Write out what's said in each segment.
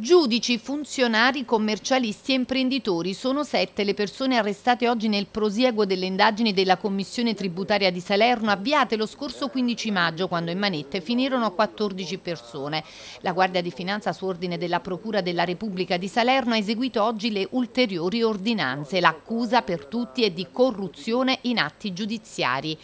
Giudici, funzionari, commercialisti e imprenditori sono sette le persone arrestate oggi nel prosieguo delle indagini della Commissione Tributaria di Salerno avviate lo scorso 15 maggio quando in manette finirono 14 persone. La Guardia di Finanza su ordine della Procura della Repubblica di Salerno ha eseguito oggi le ulteriori ordinanze. L'accusa per tutti è di corruzione in atti giudiziari.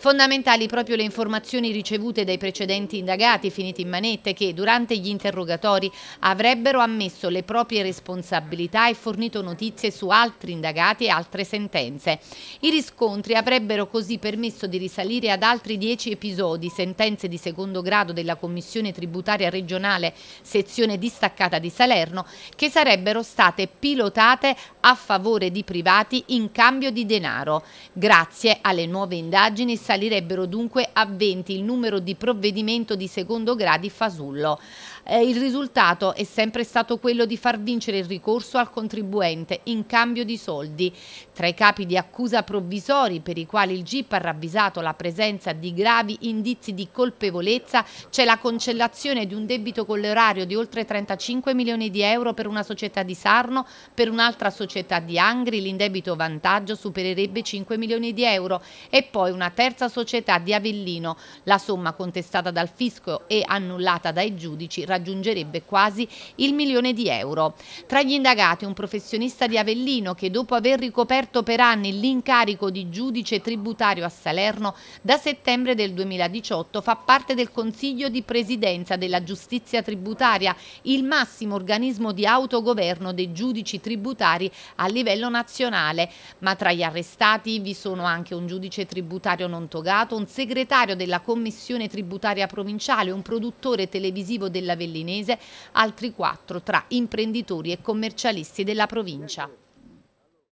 Fondamentali proprio le informazioni ricevute dai precedenti indagati finiti in manette che durante gli interrogatori avrebbero ammesso le proprie responsabilità e fornito notizie su altri indagati e altre sentenze. I riscontri avrebbero così permesso di risalire ad altri dieci episodi, sentenze di secondo grado della Commissione Tributaria Regionale Sezione Distaccata di Salerno, che sarebbero state pilotate a favore di privati in cambio di denaro. Grazie alle nuove indagini salirebbero dunque a 20 il numero di provvedimento di secondo grado fasullo. Eh, il risultato è sempre stato quello di far vincere il ricorso al contribuente in cambio di soldi. Tra i capi di accusa provvisori per i quali il GIP ha ravvisato la presenza di gravi indizi di colpevolezza c'è la cancellazione di un debito con l'erario di oltre 35 milioni di euro per una società di Sarno, per un'altra società di Angri l'indebito vantaggio supererebbe 5 milioni di euro e poi una terza terza società di Avellino. La somma contestata dal fisco e annullata dai giudici raggiungerebbe quasi il milione di euro. Tra gli indagati un professionista di Avellino che dopo aver ricoperto per anni l'incarico di giudice tributario a Salerno, da settembre del 2018 fa parte del Consiglio di Presidenza della Giustizia Tributaria, il massimo organismo di autogoverno dei giudici tributari a livello nazionale. Ma tra gli arrestati vi sono anche un giudice tributario non Togato, un segretario della commissione tributaria provinciale, un produttore televisivo della Vellinese, altri quattro tra imprenditori e commercialisti della provincia.